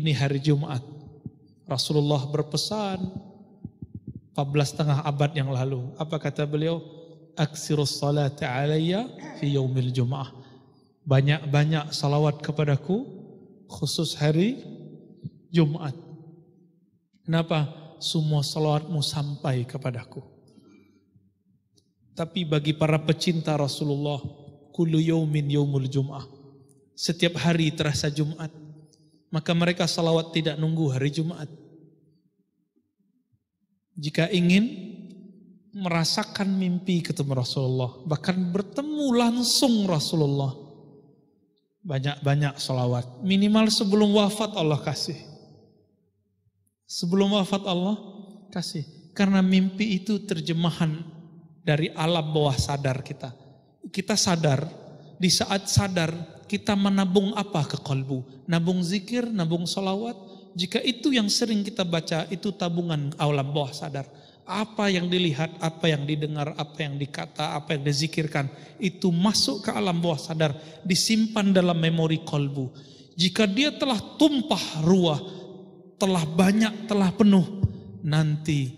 ini hari Jumat. Rasulullah berpesan 14 setengah abad yang lalu. Apa kata beliau? Aksirus salati Taala fi yaumil jum'ah. Banyak-banyak salawat kepadaku khusus hari Jumat. Kenapa? Semua salawatmu sampai kepadaku. Tapi bagi para pecinta Rasulullah, kullu yaumin yaumul jum'ah. Setiap hari terasa Jumat maka mereka salawat tidak nunggu hari Jumat. Jika ingin merasakan mimpi ketemu Rasulullah, bahkan bertemu langsung Rasulullah, banyak-banyak salawat. Minimal sebelum wafat Allah kasih. Sebelum wafat Allah kasih. Karena mimpi itu terjemahan dari alam bawah sadar kita. Kita sadar di saat sadar kita menabung apa ke kolbu? Nabung zikir, nabung solawat. Jika itu yang sering kita baca, itu tabungan alam bawah sadar. Apa yang dilihat, apa yang didengar, apa yang dikata, apa yang dizikirkan, itu masuk ke alam bawah sadar, disimpan dalam memori kolbu. Jika dia telah tumpah ruah, telah banyak, telah penuh, nanti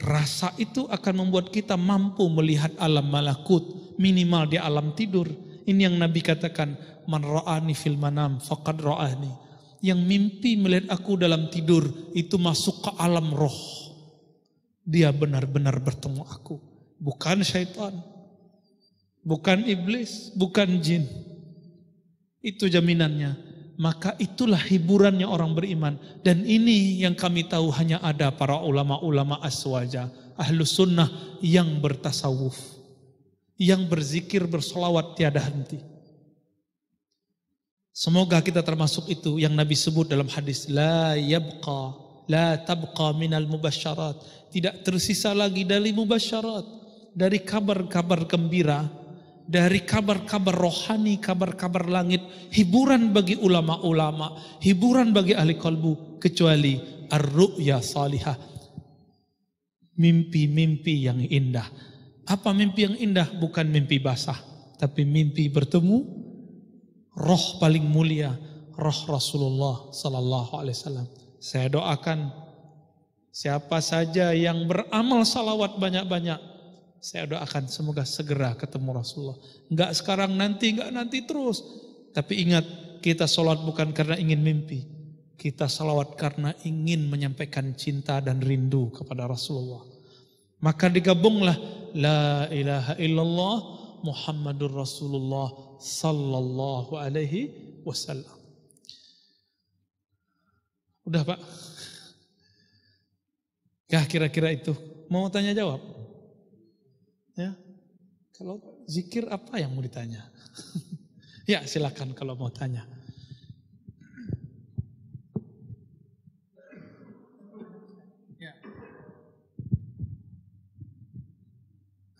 rasa itu akan membuat kita mampu melihat alam malakut, minimal di alam tidur ini yang Nabi katakan, man ra'ani fil manam faqad ra'ani. Yang mimpi melihat aku dalam tidur itu masuk ke alam roh. Dia benar-benar bertemu aku. Bukan syaitan. Bukan iblis. Bukan jin. Itu jaminannya. Maka itulah hiburannya orang beriman. Dan ini yang kami tahu hanya ada para ulama-ulama aswaja. Ahlu sunnah yang bertasawuf yang berzikir bersolawat tiada henti. Semoga kita termasuk itu yang Nabi sebut dalam hadis la yabqa la tabqa minal mubasyarat tidak tersisa lagi dari mubasyarat dari kabar-kabar gembira dari kabar-kabar rohani kabar-kabar langit hiburan bagi ulama-ulama hiburan bagi ahli kalbu kecuali ar-ru'ya salihah mimpi-mimpi yang indah apa mimpi yang indah? Bukan mimpi basah, tapi mimpi bertemu roh paling mulia, roh Rasulullah sallallahu alaihi wasallam. Saya doakan siapa saja yang beramal salawat banyak-banyak, saya doakan semoga segera ketemu Rasulullah. Enggak sekarang nanti, enggak nanti terus. Tapi ingat, kita sholat bukan karena ingin mimpi. Kita salawat karena ingin menyampaikan cinta dan rindu kepada Rasulullah. Maka digabunglah la ilaha illallah Muhammadur Rasulullah sallallahu alaihi wasallam. Udah, Pak. Kah ya, kira-kira itu? Mau tanya jawab? Ya. Kalau zikir apa yang mau ditanya? ya, silakan kalau mau tanya.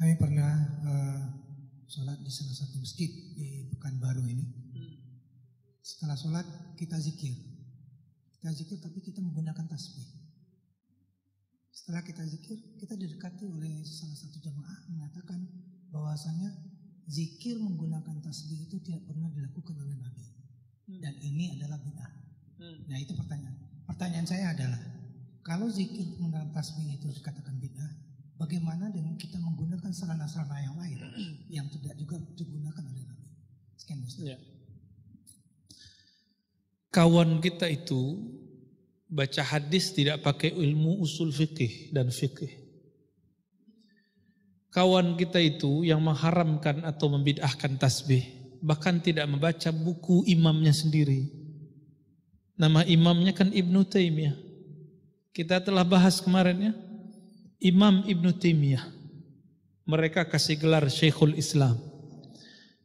Kami pernah uh, sholat di salah satu masjid di Pekanbaru ini. Setelah sholat kita zikir. Kita zikir tapi kita menggunakan tasbih. Setelah kita zikir, kita didekati oleh salah satu jemaah mengatakan bahwasanya zikir menggunakan tasbih itu tidak pernah dilakukan oleh Nabi. Hmm. Dan ini adalah bid'ah. Hmm. Nah itu pertanyaan. Pertanyaan saya adalah, kalau zikir menggunakan tasbih itu dikatakan bid'ah, Bagaimana dengan kita menggunakan sarana-sarana yang lain yang tidak juga digunakan oleh Nabi? Sekian Ustaz. Ya. Kawan kita itu baca hadis tidak pakai ilmu usul fikih dan fikih. Kawan kita itu yang mengharamkan atau membid'ahkan tasbih, bahkan tidak membaca buku imamnya sendiri. Nama imamnya kan Ibnu Taimiyah. Kita telah bahas kemarin ya, Imam Ibn Taimiyah mereka kasih gelar Syekhul Islam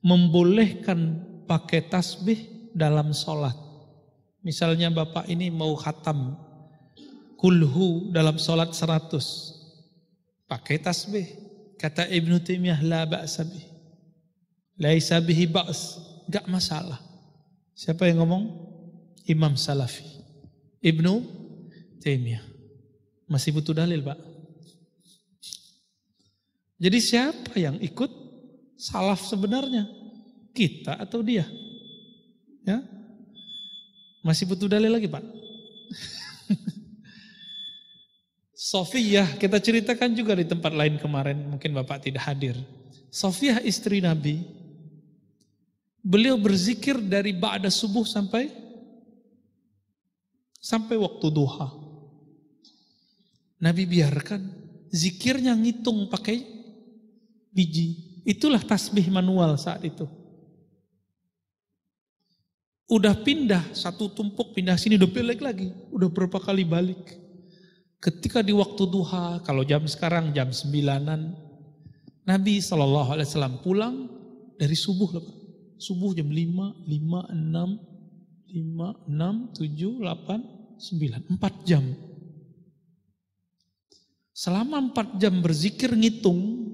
membolehkan pakai tasbih dalam sholat. Misalnya bapak ini mau khatam kulhu dalam sholat 100 pakai tasbih kata Ibn Taimiyah la ba'sa sabih, laisa bihi ba's enggak masalah siapa yang ngomong Imam Salafi Ibnu Taimiyah masih butuh dalil Pak jadi siapa yang ikut salaf sebenarnya? Kita atau dia? Ya? Masih butuh dalil lagi Pak? Sofiyah, kita ceritakan juga di tempat lain kemarin, mungkin Bapak tidak hadir. Sofiyah istri Nabi, beliau berzikir dari ba'da subuh sampai sampai waktu duha. Nabi biarkan zikirnya ngitung pakai biji. Itulah tasbih manual saat itu. Udah pindah, satu tumpuk pindah sini, udah balik lagi. Udah berapa kali balik. Ketika di waktu duha, kalau jam sekarang jam sembilanan, Nabi SAW pulang dari subuh Subuh jam lima, lima enam, lima enam tujuh, delapan, sembilan, empat jam. Selama empat jam berzikir ngitung,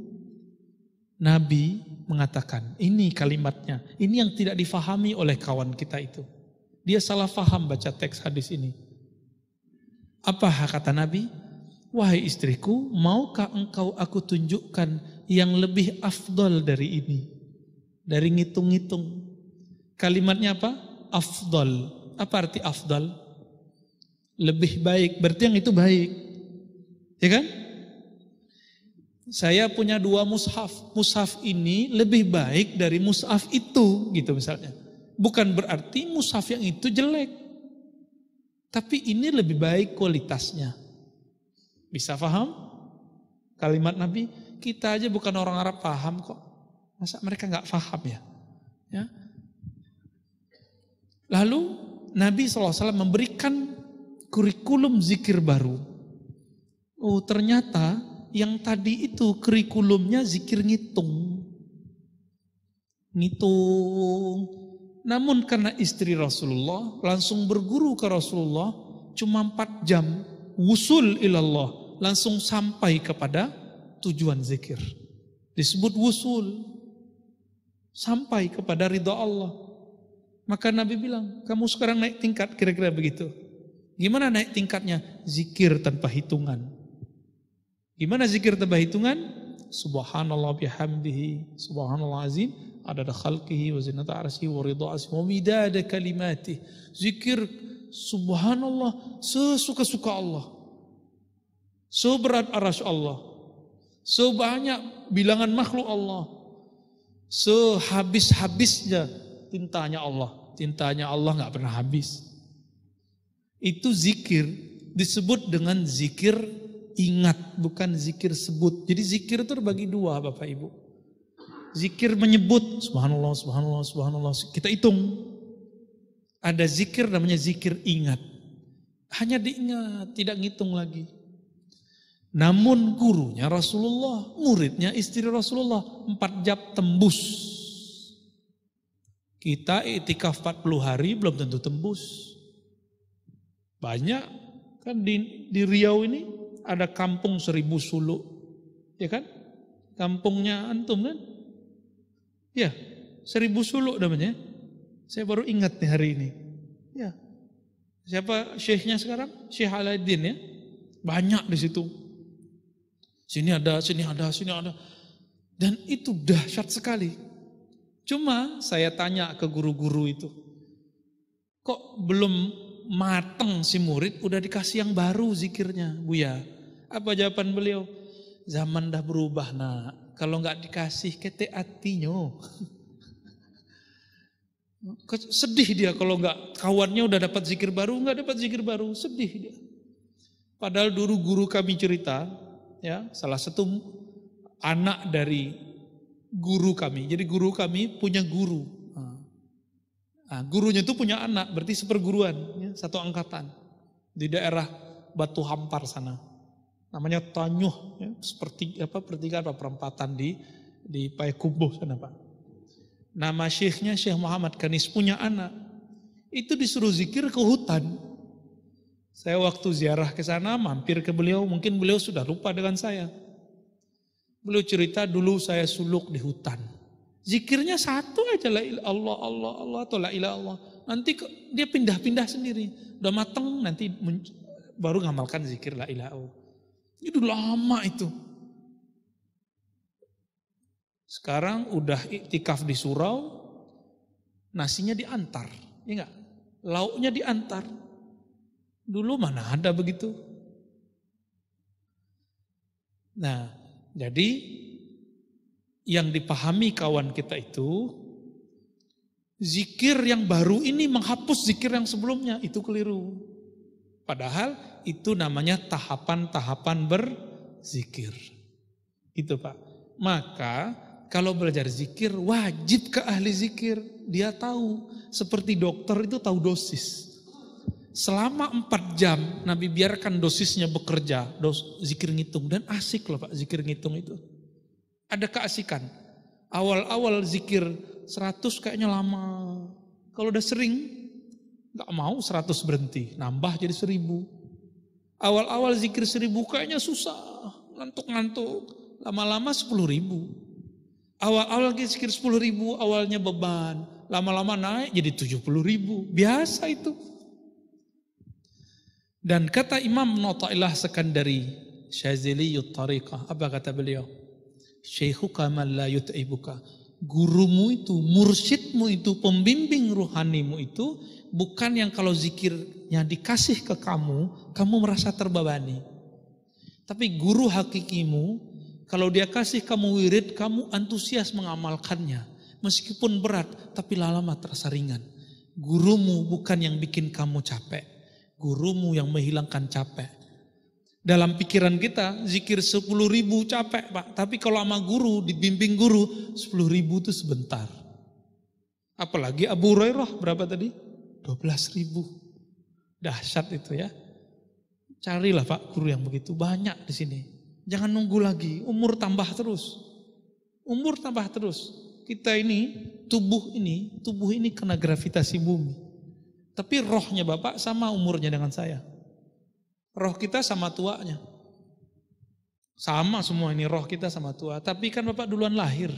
Nabi mengatakan, ini kalimatnya, ini yang tidak difahami oleh kawan kita itu. Dia salah faham baca teks hadis ini. Apa kata Nabi? Wahai istriku, maukah engkau aku tunjukkan yang lebih afdol dari ini? Dari ngitung-ngitung. Kalimatnya apa? Afdol. Apa arti afdol? Lebih baik. Berarti yang itu baik. Ya kan? saya punya dua mushaf. Mushaf ini lebih baik dari mushaf itu, gitu misalnya. Bukan berarti mushaf yang itu jelek. Tapi ini lebih baik kualitasnya. Bisa paham? Kalimat Nabi, kita aja bukan orang Arab paham kok. Masa mereka nggak paham ya? ya? Lalu Nabi SAW memberikan kurikulum zikir baru. Oh ternyata yang tadi itu kurikulumnya zikir ngitung. Ngitung. Namun karena istri Rasulullah langsung berguru ke Rasulullah cuma 4 jam. Wusul ilallah. Langsung sampai kepada tujuan zikir. Disebut wusul. Sampai kepada ridha Allah. Maka Nabi bilang, kamu sekarang naik tingkat kira-kira begitu. Gimana naik tingkatnya? Zikir tanpa hitungan. Gimana zikir tambah hitungan? Subhanallah bihamdihi, subhanallah azim, Ada khalqihi wa zinata arsihi wa ridha asmi wa midada kalimatih. Zikir subhanallah sesuka-suka Allah. Seberat aras Allah. Sebanyak bilangan makhluk Allah. Sehabis-habisnya tintanya Allah. Tintanya Allah nggak pernah habis. Itu zikir disebut dengan zikir ingat, bukan zikir sebut. Jadi zikir itu terbagi dua Bapak Ibu. Zikir menyebut, subhanallah, subhanallah, subhanallah, kita hitung. Ada zikir namanya zikir ingat. Hanya diingat, tidak ngitung lagi. Namun gurunya Rasulullah, muridnya istri Rasulullah, empat jam tembus. Kita itikaf 40 hari belum tentu tembus. Banyak kan di, di Riau ini ada kampung seribu suluk, ya kan? Kampungnya antum kan? Ya, seribu suluk namanya. Saya baru ingat nih hari ini. Ya. Siapa syekhnya sekarang? Syekh Aladdin ya. Banyak di situ. Sini ada, sini ada, sini ada. Dan itu dahsyat sekali. Cuma saya tanya ke guru-guru itu. Kok belum mateng si murid udah dikasih yang baru zikirnya bu ya Apa jawaban beliau? Zaman dah berubah nak. Kalau nggak dikasih kete atinyo. Sedih dia kalau nggak kawannya udah dapat zikir baru nggak dapat zikir baru sedih dia. Padahal dulu guru kami cerita ya salah satu anak dari guru kami. Jadi guru kami punya guru Nah, gurunya itu punya anak, berarti seperguruan, ya, satu angkatan di daerah Batu Hampar sana. Namanya Tanyuh, ya, seperti apa pertigaan apa perempatan di di Payakumbuh sana pak. Nama syekhnya Syekh Muhammad Kanis punya anak. Itu disuruh zikir ke hutan. Saya waktu ziarah ke sana mampir ke beliau, mungkin beliau sudah lupa dengan saya. Beliau cerita dulu saya suluk di hutan. Zikirnya satu aja la Allah Allah Allah atau lah ilah Allah. Nanti dia pindah-pindah sendiri. Udah mateng nanti baru ngamalkan zikir lah ilah Allah. Itu lama itu. Sekarang udah iktikaf di surau, nasinya diantar, ya enggak? Lauknya diantar. Dulu mana ada begitu? Nah, jadi yang dipahami kawan kita itu zikir yang baru ini menghapus zikir yang sebelumnya itu keliru. Padahal itu namanya tahapan-tahapan berzikir. Itu Pak. Maka kalau belajar zikir wajib ke ahli zikir. Dia tahu seperti dokter itu tahu dosis. Selama empat jam Nabi biarkan dosisnya bekerja, dos, zikir ngitung dan asik loh Pak zikir ngitung itu. Ada keasikan. Awal-awal zikir 100 kayaknya lama. Kalau udah sering, nggak mau 100 berhenti. Nambah jadi 1000. Awal-awal zikir 1000 kayaknya susah. Ngantuk-ngantuk. Lama-lama 10 ribu. Awal-awal zikir 10 ribu, awalnya beban. Lama-lama naik jadi 70 ribu. Biasa itu. Dan kata Imam Natailah Sekandari, Syazili Tariqah, apa kata beliau? Syekhuka la yut'ibuka. Gurumu itu, mursyidmu itu, pembimbing ruhanimu itu bukan yang kalau zikirnya dikasih ke kamu, kamu merasa terbebani. Tapi guru hakikimu, kalau dia kasih kamu wirid, kamu antusias mengamalkannya. Meskipun berat, tapi lama terasa lama ringan. Gurumu bukan yang bikin kamu capek. Gurumu yang menghilangkan capek dalam pikiran kita, zikir 10 ribu capek pak. Tapi kalau sama guru, dibimbing guru, 10 ribu itu sebentar. Apalagi Abu Hurairah berapa tadi? 12 ribu. Dahsyat itu ya. Carilah pak guru yang begitu, banyak di sini. Jangan nunggu lagi, umur tambah terus. Umur tambah terus. Kita ini, tubuh ini, tubuh ini kena gravitasi bumi. Tapi rohnya Bapak sama umurnya dengan saya. Roh kita sama tuanya. Sama semua ini roh kita sama tua. Tapi kan Bapak duluan lahir.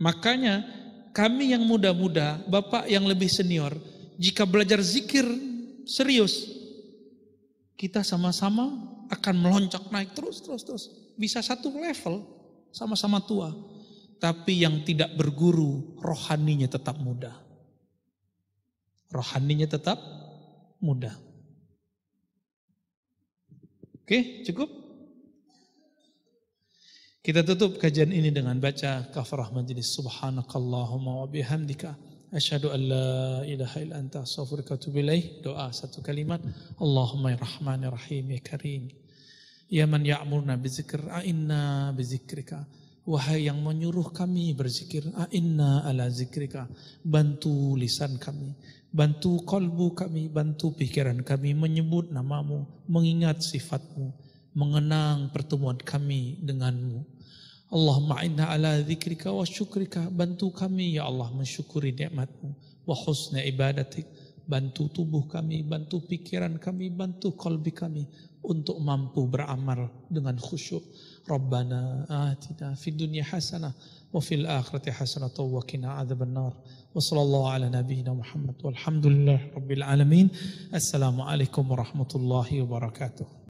Makanya kami yang muda-muda, Bapak yang lebih senior, jika belajar zikir serius, kita sama-sama akan meloncat naik terus, terus, terus. Bisa satu level, sama-sama tua. Tapi yang tidak berguru, rohaninya tetap muda. Rohaninya tetap muda. Oke, cukup? Kita tutup kajian ini dengan baca kafarah majelis subhanakallahumma wa bihamdika asyhadu an la ilaha illa anta astaghfiruka wa Doa satu kalimat, Allahumma ya rahmanir rahim ya karim. Ya man ya'murna bizikr a'inna bizikrika. Wahai yang menyuruh kami berzikir, a'inna ala zikrika, bantu lisan kami. Bantu kalbu kami, bantu pikiran kami menyebut namamu, mengingat sifatmu, mengenang pertemuan kami denganmu. Allahumma inna ala zikrika wa syukrika, bantu kami ya Allah mensyukuri nikmatmu wa husna ibadatik. Bantu tubuh kami, bantu pikiran kami, bantu kalbi kami untuk mampu beramal dengan khusyuk. Rabbana atina fid dunya hasanah wa fil akhirati hasanah wa qina adzabannar. وصلى الله على نبينا محمد والحمد لله رب العالمين السلام عليكم ورحمة الله وبركاته